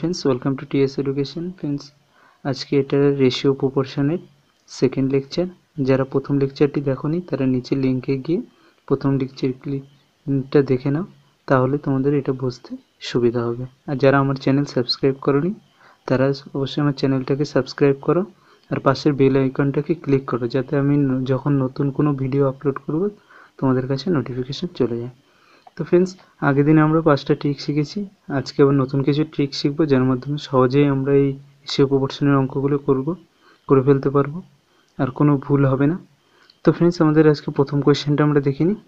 friends welcome to TS education friends আজকে এটা ratio প্রপোর্শনের second lecture যারা প্রথম লেকচারটি দেখনি তারা নিচে লিঙ্কে গিয়ে প্রথম লেকচার ক্লিকটা দেখে নাও তাহলে তোমাদের এটা বুঝতে সুবিধা হবে আর যারা আমার চ্যানেল সাবস্ক্রাইব করনি তারা অবশ্যই আমার চ্যানেলটাকে সাবস্ক্রাইব করো আর পাশের বেল আইকনটাকে ক্লিক করো যাতে আমি যখন নতুন কোনো ভিডিও আপলোড করব তোমাদের কাছে নোটিফিকেশন চলে যায় তো ফ্রেন্ডস আগের দিনে আমরা পাঁচটা ট্রিক শিখেছি আজকে আবার নতুন কিছু ট্রিক শিখবো যার মাধ্যমে সহজেই আমরা এই সে উপবর্ষণের অঙ্কগুলো করব করে ফেলতে পারবো আর কোনো ভুল হবে না তো ফ্রেন্ডস আমাদের আজকে প্রথম কোয়েশ্চেনটা আমরা দেখে নিই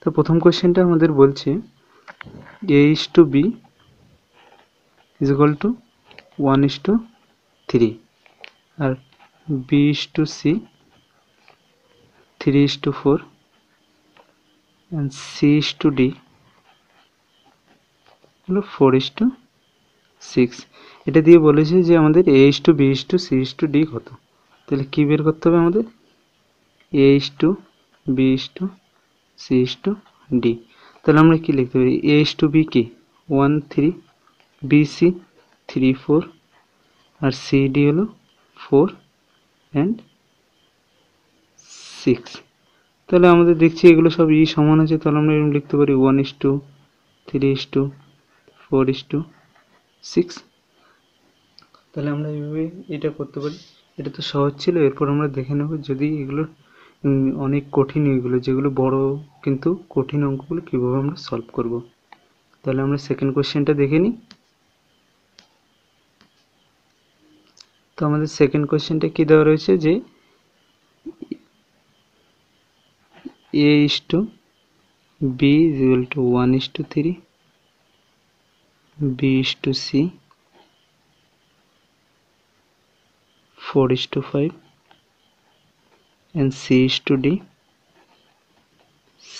তো প্রথম কোয়েশ্চেনটা আমাদের বলছে A is to B is equal to one is to three আর B is to C three is to four and C is to D হলো ফোর ইস টু সিক্স এটা দিয়ে বলেছে যে আমাদের A is to B is to C is to D কত তাহলে কী বের করতে হবে আমাদের A is to B is to C is to D তাহলে আমরা কী লিখতে পারি এ ইস টু বি কি one three B C three four আর সি ডি হলো ফোর অ্যান্ড সিক্স তাহলে আমাদের দেখছি এগুলো সব ই সমান আছে তাহলে আমরা এরকম লিখতে পারি one is to three is to four is to six তাহলে আমরা এইভাবে এটা করতে পারি এটা তো সহজ ছিল এরপর আমরা দেখে নেব যদি এগুলো অনেক কঠিন এগুলো যেগুলো বড় কিন্তু কঠিন অঙ্কগুলো কীভাবে আমরা সলভ করব তাহলে আমরা সেকেন্ড কোশ্চেনটা দেখে নিই তো আমাদের সেকেন্ড কোশ্চেনটা কী দেওয়া রয়েছে যে A is to B is equal to one is to three B is to C four is to five and C is to D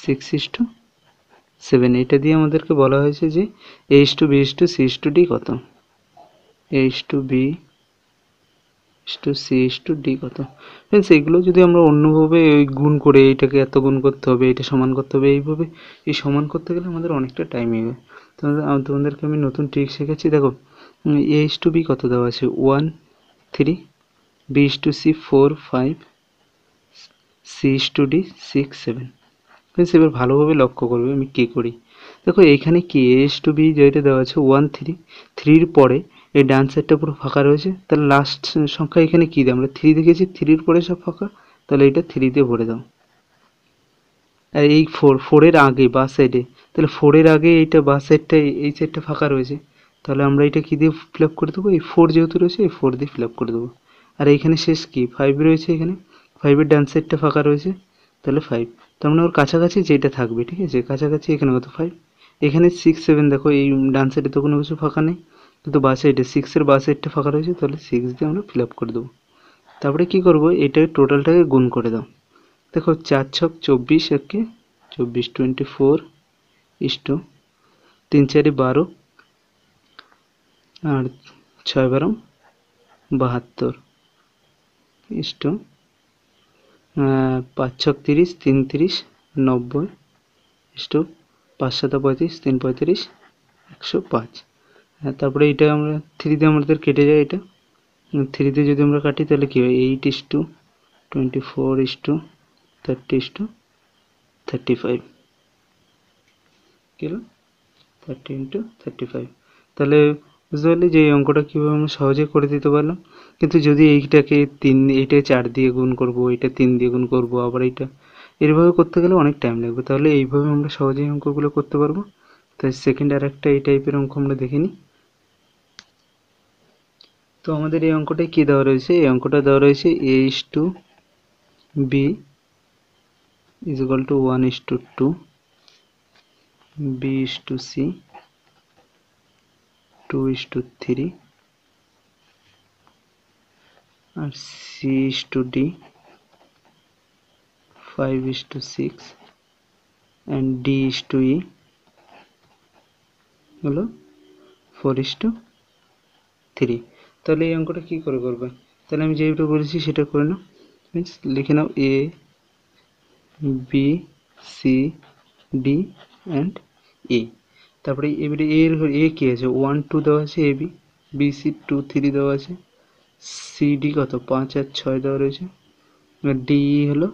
six is to seven এটা দিয়ে আমাদেরকে বলা হয়েছে যে A is to B is to C is to D কত A is to B to C to D কত friends এগুলো যদি আমরা অন্যভাবে ওই গুণ করে এটাকে এত গুণ করতে হবে এটা সমান করতে হবে এইভাবে এই সমান করতে গেলে আমাদের অনেকটা টাইম হবে তোমাদের তোমাদেরকে আমি নতুন ট্রিক শিখেছি দেখো এ ইস টু বি কত দেওয়া আছে one three B is to C four five C is to D six seven friends এবার ভালোভাবে লক্ষ্য করবে আমি কী করি দেখো এইখানে কি এস টু বি যেটা দেওয়া আছে ওয়ান থ্রি থ্রির পরে এই ডান সাইডটা পুরো ফাঁকা রয়েছে তাহলে লাস্ট সংখ্যা এখানে কী দেয় আমরা থ্রি দেখেছি থ্রির পরে সব ফাঁকা তাহলে এটা থ্রি দিয়ে ভরে দাও আর এই ফোর ফোরের আগে বা সাইডে তাহলে ফোরের আগে এইটা বা সাইডটা এই সাইডটা ফাঁকা রয়েছে তাহলে আমরা এটা কী দিয়ে ফিল আপ করে দেবো এই ফোর যেহেতু রয়েছে এই ফোর দিয়ে ফিল আপ করে দেবো আর এইখানে শেষ কি ফাইভ রয়েছে এখানে ফাইভের ডান সাইডটা ফাঁকা রয়েছে তাহলে ফাইভ তো মানে ওর কাছাকাছি যেটা থাকবে ঠিক আছে কাছাকাছি এখানে কত ফাইভ এখানে সিক্স সেভেন দেখো এই ডান সাইডে তো কোনো কিছু ফাঁকা নেই কিন্তু বাস সাইডে সিক্সের বাস সাইডটা ফাঁকা রয়েছে তাহলে সিক্স দিয়ে আমরা ফিল আপ করে দেবো তারপরে কি করব এটা টোটালটাকে গুণ করে দাও দেখো চার ছক চব্বিশ একে চব্বিশ টোয়েন্টি ফোর ইস্টু তিন চারি বারো আর ছয় বারো বাহাত্তর ইস্টু পাঁচ ছক তিরিশ তিন তিরিশ নব্বই ইস্টু পাঁচ সাত পঁয়ত্রিশ তিন পঁয়ত্রিশ একশো পাঁচ হ্যাঁ তারপরে এটা আমরা থ্রিতে আমাদের কেটে যায় এটা থ্রিতে যদি আমরা কাটি তাহলে কী হয় eight is to twenty four is to thirty is to thirty five কী হলো থার্টি ইন্টু থার্টি ফাইভ তাহলে বুঝতে পারলে যে এই অঙ্কটা কীভাবে আমরা সহজে করে দিতে পারলাম কিন্তু যদি এইটাকে তিন এইটা চার দিয়ে গুণ করব এটা তিন দিয়ে গুণ করব আবার এইটা এইভাবে করতে গেলে অনেক টাইম লাগবে তাহলে এইভাবে আমরা সহজেই অঙ্কগুলো করতে পারবো তাই সেকেন্ড আর একটা এই টাইপের অঙ্ক আমরা দেখে নিই তো আমাদের এই অঙ্কটায় কী দেওয়া রয়েছে এই অঙ্কটা দেওয়া রয়েছে A is to B is equal to one is to two B is to C two is to three আর C is to D five is to six and D is to E হলো four is to three তাহলে এই অঙ্কটা কী করে করবে তাহলে আমি যেটা বলেছি সেটা করে নাও মিনস লিখে নাও A B C D and A তারপরে এ বিটা এর এ কী আছে ওয়ান টু দেওয়া আছে A B B C two three দেওয়া আছে সি ডি কত পাঁচ আর ছয় দেওয়া রয়েছে ডি হলো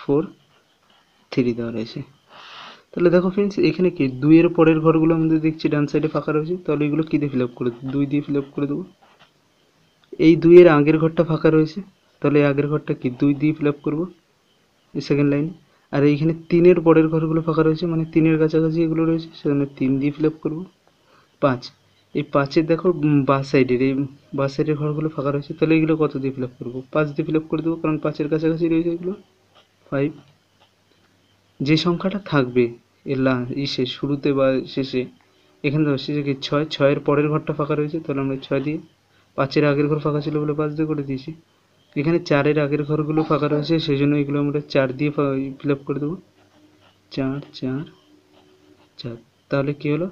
ফোর থ্রি দেওয়া রয়েছে তাহলে দেখো ফ্রেন্ডস এখানে কি দুইয়ের পরের ঘরগুলো আমাদের দেখছি ডান সাইডে ফাঁকা রয়েছে তাহলে এগুলো কী দিয়ে ফিল আপ করে দুই দিয়ে ফিল আপ করে দেবো এই দুইয়ের আগের ঘরটা ফাঁকা রয়েছে তাহলে আগের ঘরটা কি দুই দিয়ে ফিল আপ করবো সেকেন্ড লাইন আর এইখানে তিনের পরের ঘরগুলো ফাঁকা রয়েছে মানে তিনের কাছাকাছি এগুলো রয়েছে সেখানে তিন দিয়ে ফিল আপ করবো পাঁচ এই পাঁচের দেখো বা সাইডের এই বা সাইডের ঘরগুলো ফাঁকা রয়েছে তাহলে এগুলো কত দিয়ে ফিল আপ করবো পাঁচ দিয়ে ফিল আপ করে দেবো কারণ পাঁচের কাছাকাছি রয়েছে এগুলো ফাইভ যে সংখ্যাটা থাকবে এর লা ইসে শুরুতে বা শেষে এখানে ধরো শেষে কি ছয় ছয়ের পরের ঘরটা ফাঁকা রয়েছে তাহলে আমরা ছয় দিয়ে পাঁচের আগের ঘর ফাঁকা ছিল বলে পাঁচ দিয়ে করে দিয়েছি এখানে চারের আগের ঘরগুলো ফাঁকা রয়েছে সেই জন্য এগুলো আমরা চার দিয়ে ফিল আপ করে দেবো চার চার চার তাহলে কী হলো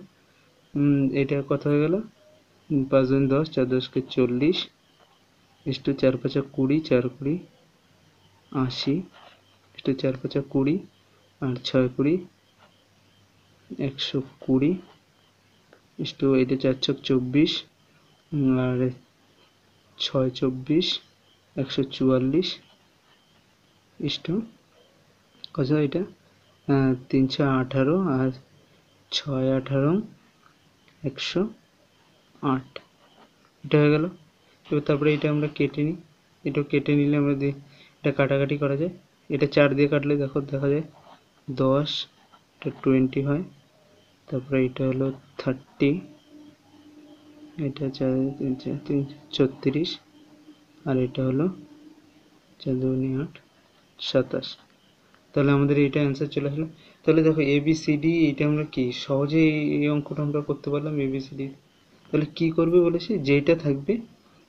এটা কত হয়ে গেল পাঁচ দিন দশ চার দশকে চল্লিশ একটু চার পাঁচা কুড়ি চার কুড়ি আশি একটু চার পাঁচা কুড়ি আর ছয় কুড়ি একশো কুড়ি একটু এটা চার ছক চব্বিশ আর ছয় চব্বিশ একশো চুয়াল্লিশ ইস্টু কত এটা তিনশো আঠারো আর ছয় আঠারো একশো আট এটা হয়ে গেল এবার তারপরে এটা আমরা কেটে নিই এটা কেটে নিলে আমরা এটা কাটাকাটি করা যায় এটা চার দিয়ে কাটলে দেখো দেখা যায় দশ এটা টোয়েন্টি হয় তারপরে এটা হলো থার্টি এটা চার তিন চত্রিশ আর এটা হলো চার আট সাতাশ তাহলে আমাদের এটা অ্যান্সার চলে আসলো তাহলে দেখো এবিসিডি এটা আমরা কি সহজেই এই অঙ্কটা আমরা করতে পারলাম এবিসিডি তাহলে কি করবে বলেছে যেটা থাকবে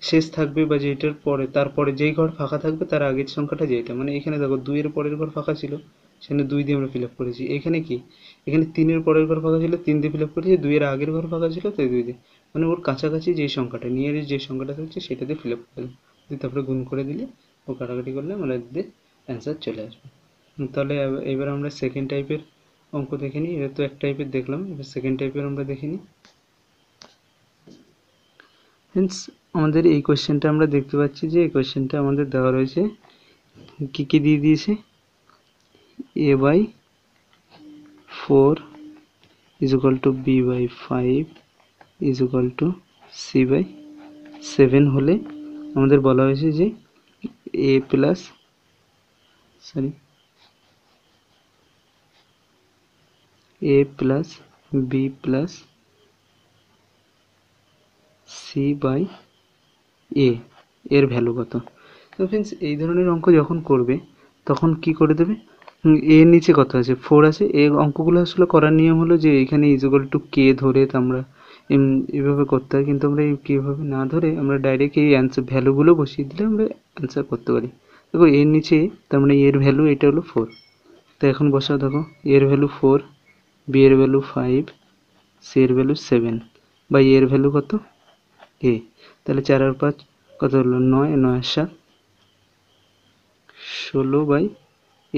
শেষ থাকবে বা যেটার পরে তারপরে যেই ঘর ফাঁকা থাকবে তার আগের সংখ্যাটা যেটা মানে এখানে দেখো দুইয়ের পরের ঘর ফাঁকা ছিল সেখানে দুই দিয়ে আমরা ফিল আপ করেছি এখানে কি এখানে তিনের পরের ঘর ফাঁকা ছিল তিন দিয়ে ফিল আপ করেছি দুইয়ের আগের ঘর ফাঁকা ছিল তাই দুই দিয়ে মানে ওর কাছাকাছি যে সংখ্যাটা নিয়ারেস্ট যে সংখ্যাটা থাকছে সেটা দিয়ে ফিল আপ করে দিয়ে তারপরে গুণ করে দিলে ও কাটাকাটি করলে আমাদের দিয়ে অ্যান্সার চলে আসবে তাহলে এবার আমরা সেকেন্ড টাইপের অঙ্ক দেখে নিই এটা তো এক টাইপের দেখলাম এবার সেকেন্ড টাইপের আমরা দেখে নিই হেন্স আমাদের এই কোয়েশ্চেনটা আমরা দেখতে পাচ্ছি যে এই কোয়েশ্চেনটা আমাদের দেওয়া রয়েছে কী কী দিয়ে দিয়েছে A by four is equal to B by five is equal to C by seven হলে আমাদের বলা হয়েছে যে A plus sorry A plus B plus C by A এর ভ্যালু কত তো ফ্রেন্ডস এই ধরনের অঙ্ক যখন করবে তখন কি করে দেবে এর নিচে কত আছে ফোর আছে এ অঙ্কগুলো আসলে করার নিয়ম হলো যে এখানে ইজ টু কে ধরে আমরা এভাবে করতে হয় কিন্তু আমরা এই কীভাবে না ধরে আমরা ডাইরেক্ট এই অ্যান্সার ভ্যালুগুলো বসিয়ে দিলে আমরা অ্যান্সার করতে পারি দেখো এর নিচে তার মানে এর ভ্যালু এটা হলো ফোর তো এখন বসা দেখো এর ভ্যালু ফোর বি এর ভ্যালু ফাইভ সি এর ভ্যালু সেভেন বা এর ভ্যালু কত এ তাহলে চার আর পাঁচ কত হলো নয় নয় সাত ষোলো বাই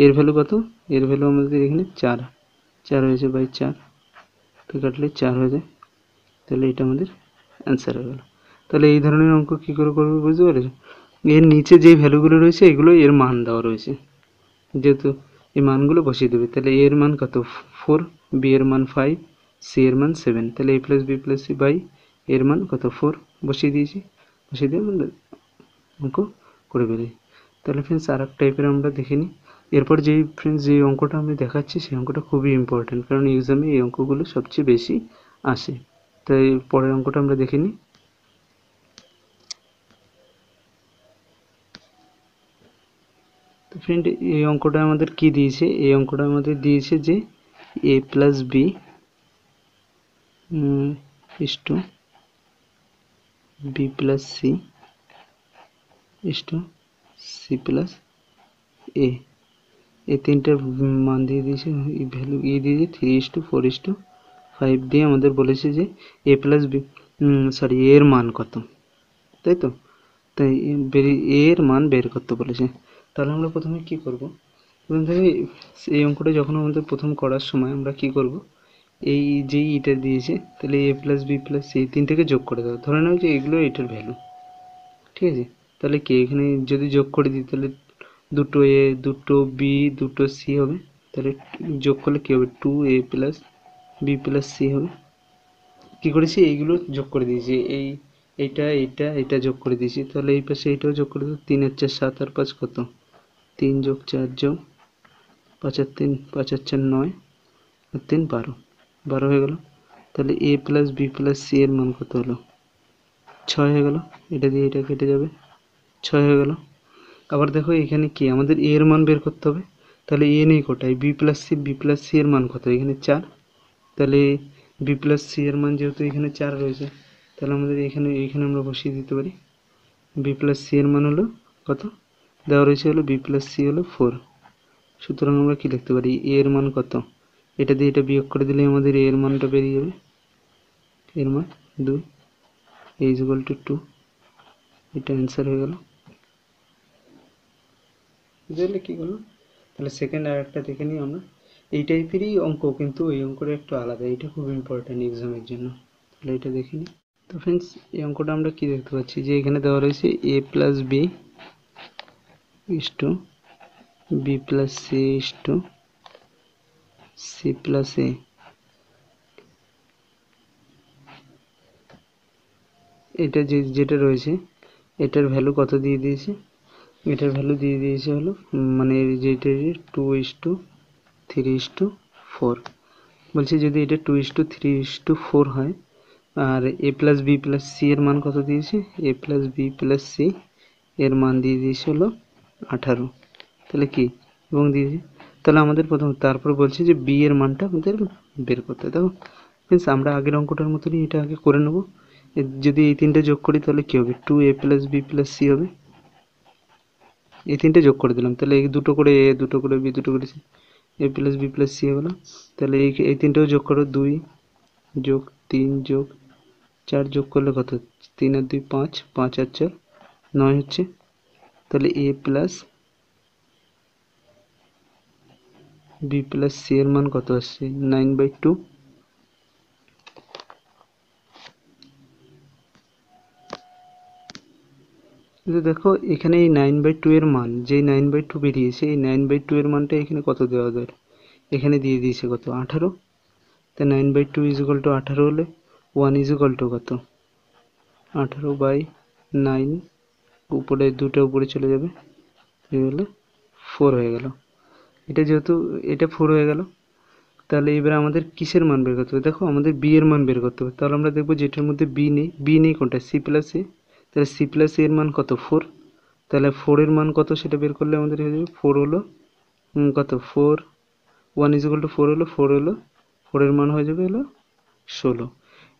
এর ভ্যালু কত এর ভ্যালু আমাদের এখানে চার চার হয়েছে বাই চার তো কাটলে চার হয়ে যায় তাহলে এটা আমাদের অ্যান্সার হয়ে গেল তাহলে এই ধরনের অঙ্ক কী করে করবে বুঝতে পারছো এর নিচে যে ভ্যালুগুলো রয়েছে এগুলো এর মান দেওয়া রয়েছে যেহেতু এই মানগুলো বসিয়ে দেবে তাহলে এর মান কত ফোর বি এর মান ফাইভ সি এর মান সেভেন তাহলে A plus B plus C by এর মান কত ফোর বসিয়ে দিয়েছি বসিয়ে দিয়ে আমরা অঙ্ক করে ফেলি তাহলে ফ্রেন্ডস আর এক টাইপের আমরা দেখে নিই এরপর যেই ফ্রেন্ডস যে অঙ্কটা আমি দেখাচ্ছি সেই অঙ্কটা খুবই ইম্পর্ট্যান্ট কারণ এক্সামে এই অঙ্কগুলো সবচেয়ে বেশি আসে তাই পরের অঙ্কটা আমরা দেখে নিই তো ফ্রেন্ড এই অঙ্কটা আমাদের কি দিয়েছে এই অঙ্কটা আমাদের দিয়েছে যে A plus B is to B plus C is to C plus A এই তিনটার মান দিয়ে দিয়েছে ভ্যালু ইয়ে দিয়ে দিয়েছে three is to four is to five দিয়ে আমাদের বলেছে যে এ প্লাস বি সরি এর মান কত তাই তো তাই এর মান বের করতে বলেছে তাহলে আমরা প্রথমে কি করব প্রথম থেকে এই অঙ্কটা যখন আমাদের প্রথম করার সময় আমরা কি করব এই যে ইটা e দিয়েছে তাহলে A plus B plus C তিনটাকে যোগ করে দেবো ধরে নাও যে এগুলো এটার ভ্যালু ঠিক আছে তাহলে কি এখানে যদি যোগ করে দিই তাহলে দুটো এ দুটো বি দুটো সি হবে তাহলে যোগ করলে কী হবে two A plus B plus C হবে কী করেছি এইগুলো যোগ করে দিয়েছি এই এইটা এইটা এটা যোগ করে দিয়েছি তাহলে এই পাশে এইটাও যোগ করে দেবো তিন আর চার সাত আর পাঁচ কত তিন যোগ চার যোগ পাঁচ আর তিন পাঁচ আর চার নয় আর তিন বারো বারো হয়ে গেল তাহলে A plus B plus C এর মান কত হলো ছয় হয়ে গেল এটা দিয়ে এটা কেটে যাবে ছয় হয়ে গেল আবার দেখো এখানে কি আমাদের এ এর মান বের করতে হবে তাহলে এ নেই কোটায় B plus C B plus C এর মান কত এখানে চার তাহলে বি প্লাস সি এর মান যেহেতু এখানে চার রয়েছে তাহলে আমাদের এখানে এখানে আমরা বসিয়ে দিতে পারি বি প্লাস সি এর মান হলো কত দেওয়া রয়েছে হলো বি প্লাস সি হলো ফোর সুতরাং আমরা কী লিখতে পারি এ এর মান কত এটা দিয়ে এটা বিয়োগ করে দিলে আমাদের এ এর মানটা বেরিয়ে যাবে এর মান দুই A is equal to two এটা অ্যান্সার হয়ে গেল বুঝলে কী করলাম তাহলে সেকেন্ড আর একটা দেখে নিই আমরা এই টাইপেরই অঙ্ক কিন্তু এই অঙ্কটা একটু আলাদা এটা খুব ইম্পর্ট্যান্ট এক্সামের জন্য তাহলে এটা দেখি তো ফ্রেন্ডস এই অঙ্কটা আমরা কি দেখতে পাচ্ছি যে এখানে দেওয়া রয়েছে A plus B is to B plus C is to C plus A এটা যে যেটা রয়েছে এটার ভ্যালু কত দিয়ে দিয়েছে এটার ভ্যালু দিয়ে দিয়েছে হলো মানে যেটা two is to three is to four বলছি যদি এটা two is to three is to four হয় আর A plus B plus C এর মান কত দিয়েছে A plus B plus C এর মান দিয়ে দিয়েছে হলো আঠারো তাহলে কি এবং দিয়েছে তাহলে আমাদের প্রথম তারপর বলছে যে বি এর মানটা আমাদের বের করতে দেখো মিনস আমরা আগের অঙ্কটার মতনই এটা আগে করে নেবো যদি এই তিনটে যোগ করি তাহলে কী হবে two A plus B plus C হবে এই তিনটে যোগ করে দিলাম তাহলে এই দুটো করে এ দুটো করে বি দুটো করে C A plus B plus C হলো তাহলে এই এই তিনটেও যোগ করো দুই যোগ তিন যোগ চার যোগ করলে কত তিন আর দুই পাঁচ পাঁচ আর চার নয় হচ্ছে তাহলে A plus B plus C এর মান কত আসছে নাইন বাই টু কিন্তু দেখো এখানে এই নাইন বাই টু এর মান যেই নাইন বাই টু বেরিয়েছে এই নাইন বাই টু এর মানটা এখানে কত দেওয়া যায় এখানে দিয়ে দিয়েছে কত আঠারো তা nine by two is equal to আঠারো হলে ওয়ান ইজ ইকাল টু কত আঠারো বাই নাইন উপরে দুটো উপরে চলে যাবে এই হলে ফোর হয়ে গেল এটা যেহেতু এটা ফোর হয়ে গেল তাহলে এবার আমাদের কিসের মান বের করতে হবে দেখো আমাদের বি এর মান বের করতে হবে তাহলে আমরা দেখবো যেটার মধ্যে বি নেই বি নেই কোনটা সি প্লাস এ তাহলে সি প্লাস এর মান কত ফোর তাহলে ফোরের মান কত সেটা বের করলে আমাদের হয়ে যাবে ফোর হলো কত four one is equal to four হলো ফোর হলো ফোরের মান হয়ে যাবে হলো ষোলো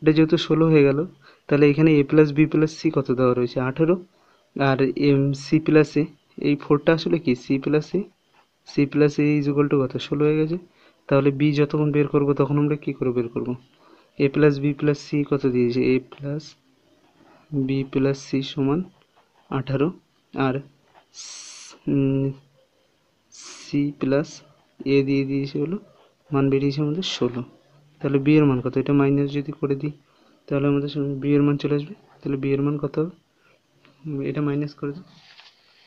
এটা যেহেতু ষোলো হয়ে গেল তাহলে এখানে A plus B plus C কত দেওয়া রয়েছে আঠেরো আর এম সি প্লাস এ এই ফোরটা আসলে কি C plus A C plus A is equal to কত ষোলো হয়ে গেছে তাহলে বি যতক্ষণ বের করব তখন আমরা কী করে বের করবো A plus B plus C কত দিয়েছে A plus B plus C সমান আঠারো আর সি প্লাস এ দিয়ে দিয়েছে হলো মান বেরিয়েছে আমাদের ষোলো তাহলে বিয়ের মান কত এটা মাইনাস যদি করে দিই তাহলে আমাদের বি এর মান চলে আসবে তাহলে বিয়ের মান কত হবে এটা মাইনাস করে দিই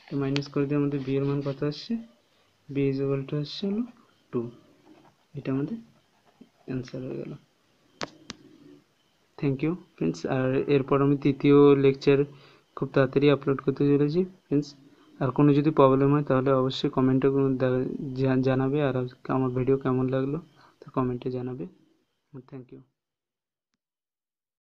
এটা মাইনাস করে দিয়ে আমাদের বিয়ের মান কত আসছে বি ইজ টু আসছে হলো টু এটা আমাদের অ্যান্সার হয়ে গেলো থ্যাংক ইউ ফ্রেন্ডস আর এরপর আমি তৃতীয় লেকচার খুব তাড়াতাড়ি আপলোড করতে চলেছি ফ্রেন্ডস আর কোনো যদি প্রবলেম হয় তাহলে অবশ্যই কমেন্টে জানাবে আর আমার ভিডিও কেমন লাগলো তা কমেন্টে জানাবে থ্যাংক ইউ